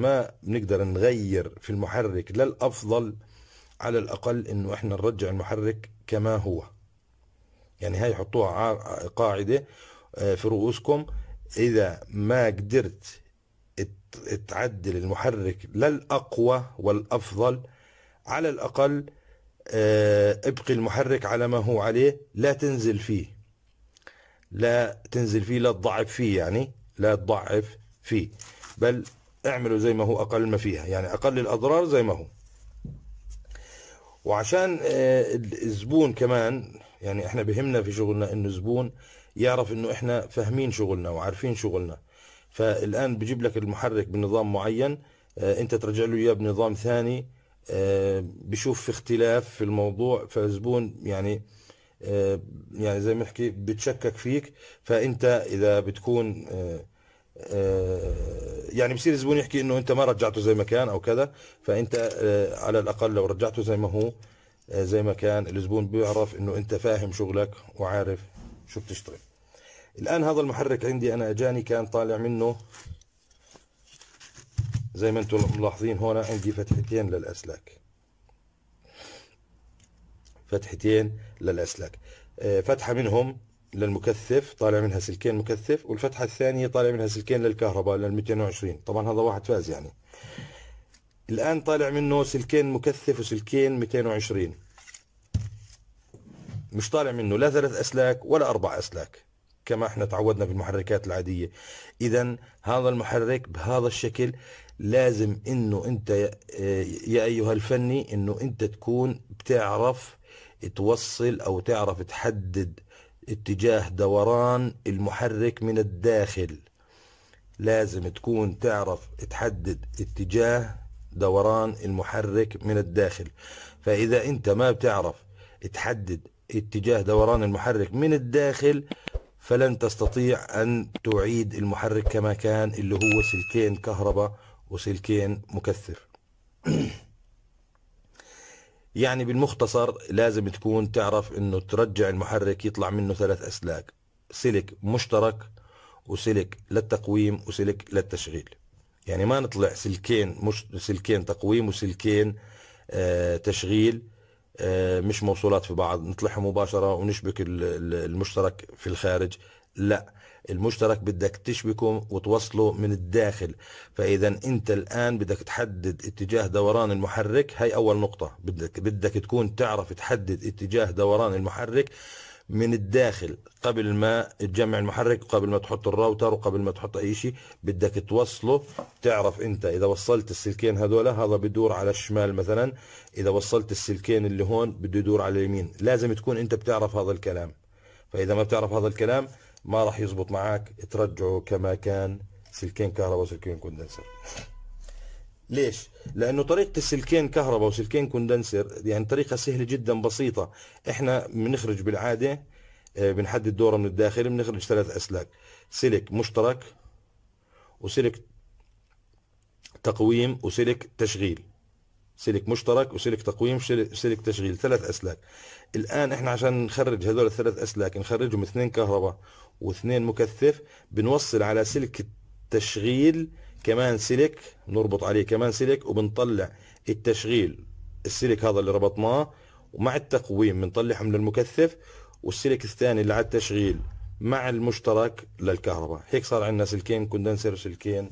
ما بنقدر نغير في المحرك للأفضل على الأقل إنه إحنا نرجع المحرك كما هو يعني هاي حطوها قاعدة آه، في رؤوسكم إذا ما قدرت تعدل المحرك للأقوى والأفضل على الأقل آه، ابقي المحرك على ما هو عليه لا تنزل فيه لا تنزل فيه لا تضعف فيه يعني لا تضعف فيه بل اعمله زي ما هو أقل ما فيها يعني أقل الأضرار زي ما هو وعشان آه، الزبون كمان يعني احنا بهمنا في شغلنا انه الزبون يعرف انه احنا فاهمين شغلنا وعارفين شغلنا فالان بجيب لك المحرك بنظام معين آه، انت ترجع له اياه بنظام ثاني آه، بشوف في اختلاف في الموضوع فالزبون يعني يعني زي ما نحكي بتشكك فيك فانت اذا بتكون يعني بصير الزبون يحكي انه انت ما رجعته زي ما كان او كذا فانت آه، على الاقل لو رجعته زي ما هو آه، زي ما كان الزبون بيعرف انه انت فاهم شغلك وعارف شو بتشتغل الان هذا المحرك عندي انا اجاني كان طالع منه زي ما انتم ملاحظين هون عندي فتحتين للاسلاك فتحتين للاسلاك آه، فتحه منهم للمكثف طالع منها سلكين مكثف والفتحة الثانية طالع منها سلكين للكهرباء لل 220 طبعا هذا واحد فاز يعني الآن طالع منه سلكين مكثف وسلكين 220 مش طالع منه لا ثلاث أسلاك ولا أربع أسلاك كما احنا تعودنا في المحركات العادية إذا هذا المحرك بهذا الشكل لازم انه انت آه، يا ايها الفني انه انت تكون بتعرف توصل او تعرف تحدد اتجاه دوران المحرك من الداخل لازم تكون تعرف تحدد اتجاه دوران المحرك من الداخل فإذا أنت ما بتعرف تحدد اتجاه دوران المحرك من الداخل فلن تستطيع أن تعيد المحرك كما كان اللي هو سلكين كهرباء وسلكين مكثف يعني بالمختصر لازم تكون تعرف انه ترجع المحرك يطلع منه ثلاث اسلاك سلك مشترك وسلك للتقويم وسلك للتشغيل يعني ما نطلع سلكين مش سلكين تقويم وسلكين آه تشغيل آه مش موصولات في بعض نطلعهم مباشرة ونشبك المشترك في الخارج لا المشترك بدك تشبكه وتوصله من الداخل فاذا انت الان بدك تحدد اتجاه دوران المحرك هي اول نقطه بدك بدك تكون تعرف تحدد اتجاه دوران المحرك من الداخل قبل ما تجمع المحرك وقبل ما تحط الراوتر وقبل ما تحط اي شيء بدك توصله تعرف انت اذا وصلت السلكين هذول هذا بدور على الشمال مثلا اذا وصلت السلكين اللي هون بده يدور على اليمين لازم تكون انت بتعرف هذا الكلام فاذا ما بتعرف هذا الكلام ما راح يزبط معك ترجعه كما كان سلكين كهرباء وسلكين كوندنسر ليش؟ لانه طريقه السلكين كهرباء وسلكين كوندنسر يعني طريقه سهله جدا بسيطه احنا بنخرج بالعاده آه، بنحدد دوره من الداخل بنخرج ثلاث اسلاك سلك مشترك وسلك تقويم وسلك تشغيل سلك مشترك وسلك تقويم وسلك تشغيل ثلاث اسلاك الان احنا عشان نخرج هذول الثلاث اسلاك نخرجهم اثنين كهرباء واثنين مكثف بنوصل على سلك التشغيل كمان سلك نربط عليه كمان سلك وبنطلع التشغيل السلك هذا اللي ربطناه ومع التقويم بنطلعهم للمكثف والسلك الثاني اللي على التشغيل مع المشترك للكهرباء هيك صار عندنا سلكين كوندنسر سلكين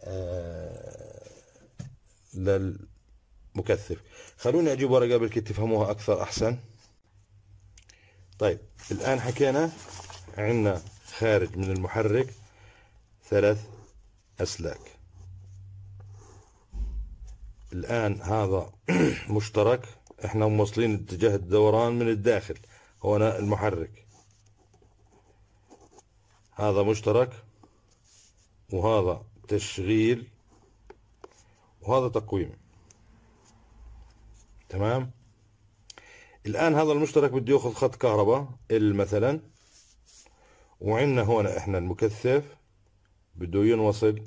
آه، للمكثف خلوني اجيب ورقه قبل تفهموها اكثر احسن طيب الان حكينا عندنا خارج من المحرك ثلاث أسلاك الآن هذا مشترك احنا موصلين اتجاه الدوران من الداخل هنا المحرك هذا مشترك وهذا تشغيل وهذا تقويم تمام الآن هذا المشترك بده ياخذ خط كهرباء مثلا وعندنا هون احنا المكثف بده ينوصل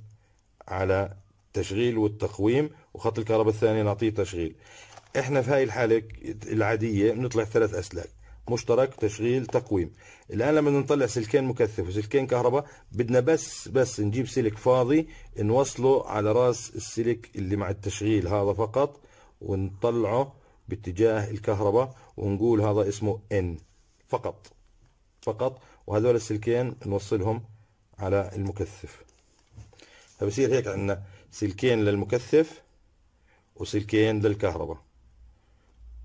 على تشغيل والتقويم وخط الكهرباء الثاني نعطيه تشغيل احنا في هاي الحالة العادية بنطلع ثلاث اسلاك مشترك تشغيل تقويم الان لما نطلع سلكين مكثف وسلكين كهرباء بدنا بس بس نجيب سلك فاضي نوصله على راس السلك اللي مع التشغيل هذا فقط ونطلعه باتجاه الكهرباء ونقول هذا اسمه ان فقط فقط وهذول السلكين نوصلهم على المكثف فبصير هيك عندنا سلكين للمكثف وسلكين للكهرباء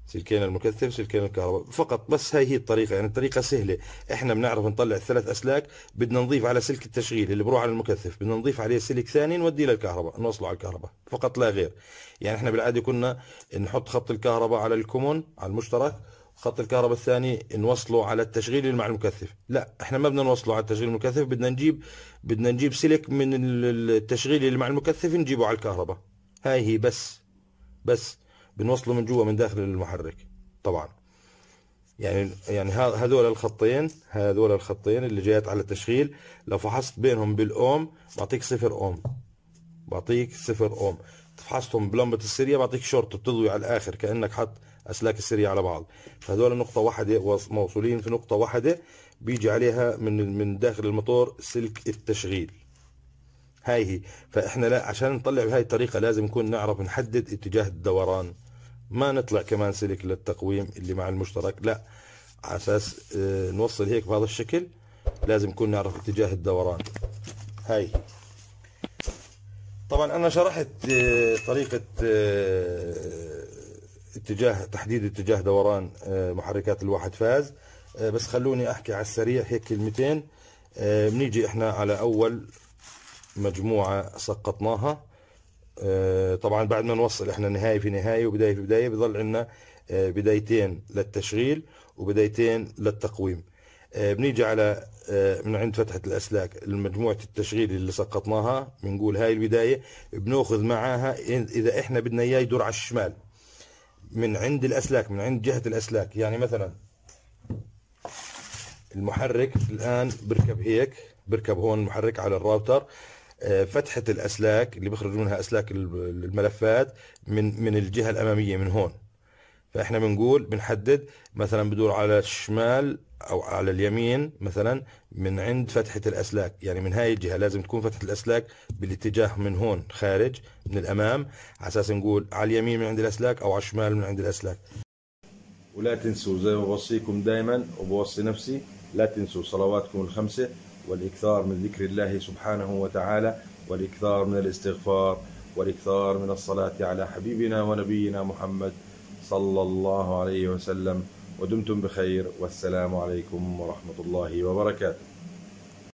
سلكين المكثف سلكين الكهرباء فقط بس هاي هي الطريقه يعني الطريقه سهله احنا بنعرف نطلع الثلاث اسلاك بدنا نضيف على سلك التشغيل اللي بروح على المكثف بدنا نضيف عليه سلك ثاني نوديه للكهرباء نوصله على الكهرباء فقط لا غير يعني احنا بالعاده كنا نحط خط الكهرباء على الكومون على المشترك خط الكهرباء الثاني نوصله على التشغيل مع المكثف لا احنا ما بدنا نوصله على التشغيل المكثف بدنا نجيب بدنا نجيب سلك من التشغيل اللي مع المكثف نجيبه على الكهرباء هاي هي بس بس بنوصله من جوا من داخل المحرك طبعا يعني يعني هذول الخطين هذول الخطين اللي جايات على التشغيل لو فحصت بينهم بالاوم بعطيك صفر اوم بعطيك صفر اوم فحصتهم بلمبه السريه بعطيك شورت بتضوي على الاخر كانك حط اسلاك السريه على بعض فهذول نقطه واحده موصولين في نقطه واحده بيجي عليها من من داخل الموتور سلك التشغيل هاي هي فاحنا لا عشان نطلع بهاي الطريقه لازم نكون نعرف نحدد اتجاه الدوران ما نطلع كمان سلك للتقويم اللي مع المشترك لا على اساس آه، نوصل هيك بهذا الشكل لازم نكون نعرف اتجاه الدوران هاي طبعا انا شرحت آه، طريقه آه، اتجاه تحديد اتجاه دوران آه، محركات الواحد فاز آه، بس خلوني احكي على السريع هيك كلمتين بنيجي آه، احنا على اول مجموعه سقطناها طبعا بعد ما نوصل احنا نهايه في نهايه وبدايه في بدايه بضل عندنا بدايتين للتشغيل وبدايتين للتقويم بنيجي على من عند فتحة الأسلاك المجموعه التشغيل اللي سقطناها بنقول هاي البداية بناخذ معاها إذا إحنا بدنا إياه يدور على الشمال من عند الأسلاك من عند جهة الأسلاك يعني مثلا المحرك الآن بركب هيك بركب هون المحرك على الراوتر آه، فتحة الأسلاك اللي بيخرج منها أسلاك الملفات من من الجهة الأمامية من هون فاحنا بنقول بنحدد مثلا بدور على الشمال او على اليمين مثلا من عند فتحه الاسلاك يعني من هاي الجهه لازم تكون فتحه الاسلاك بالاتجاه من هون خارج من الامام على اساس نقول على اليمين من عند الاسلاك او على الشمال من عند الاسلاك ولا تنسوا زي ما بوصيكم دائما وبوصي نفسي لا تنسوا صلواتكم الخمسه والاكثار من ذكر الله سبحانه وتعالى والاكثار من الاستغفار والاكثار من الصلاه على حبيبنا ونبينا محمد صلى الله عليه وسلم ودمتم بخير والسلام عليكم ورحمة الله وبركاته